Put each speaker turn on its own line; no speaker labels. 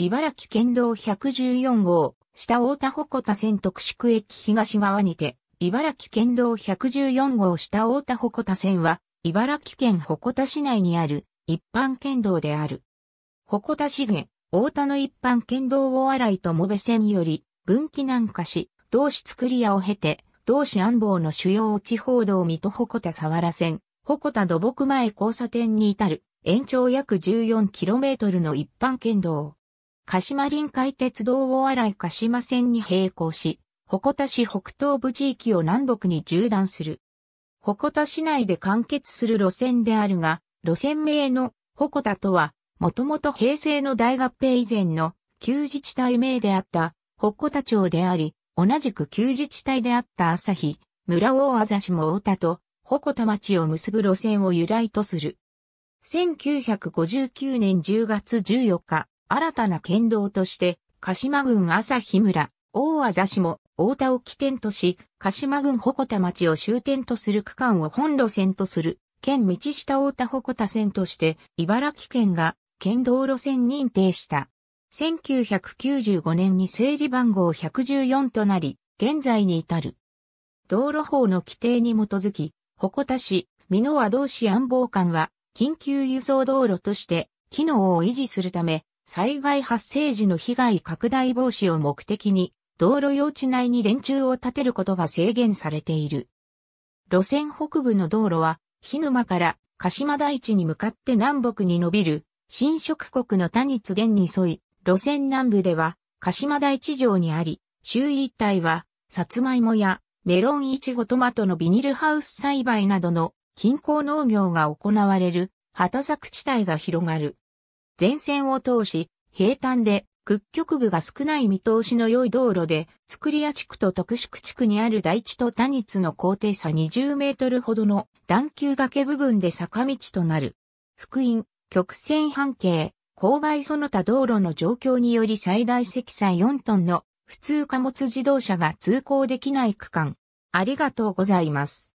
茨城県道114号、下大田鉾田線徳宿駅東側にて、茨城県道114号下大田鉾田線は、茨城県鉾田市内にある一般県道である。鉾田市下、大田の一般県道を洗いともべ線より、分岐南下し、同市作り屋を経て、同市安房の主要地方道水戸鉾田沢原線、鉾田土木前交差点に至る、延長約 14km の一般県道。鹿島臨海鉄道を洗い鹿島線に並行し、鉾田市北東部地域を南北に縦断する。鉾田市内で完結する路線であるが、路線名の鉾田とは、もともと平成の大合併以前の旧自治体名であった鉾田町であり、同じく旧自治体であった朝日、村大朝市も太田と鉾田町を結ぶ路線を由来とする。1959年10月14日、新たな県道として、鹿島郡朝日村、大和座市も、大田を起点とし、鹿島郡鉾田町を終点とする区間を本路線とする、県道下大田鉾田線として、茨城県が、県道路線認定した。1995年に整理番号114となり、現在に至る。道路法の規定に基づき、鉾田市、美濃和道市安防官は、緊急輸送道路として、機能を維持するため、災害発生時の被害拡大防止を目的に、道路用地内に連中を建てることが制限されている。路線北部の道路は、日沼から鹿島台地に向かって南北に伸びる、新植国の谷津源に沿い、路線南部では、鹿島台地上にあり、周囲一帯は、サツマイモや、メロンイチゴトマトのビニールハウス栽培などの、近郊農業が行われる、畑作地帯が広がる。前線を通し、平坦で屈曲部が少ない見通しの良い道路で、作屋地区と特区地区にある大地と谷津の高低差20メートルほどの段丘崖部分で坂道となる。福音、曲線半径、勾配その他道路の状況により最大積載4トンの普通貨物自動車が通行できない区間。ありがとうございます。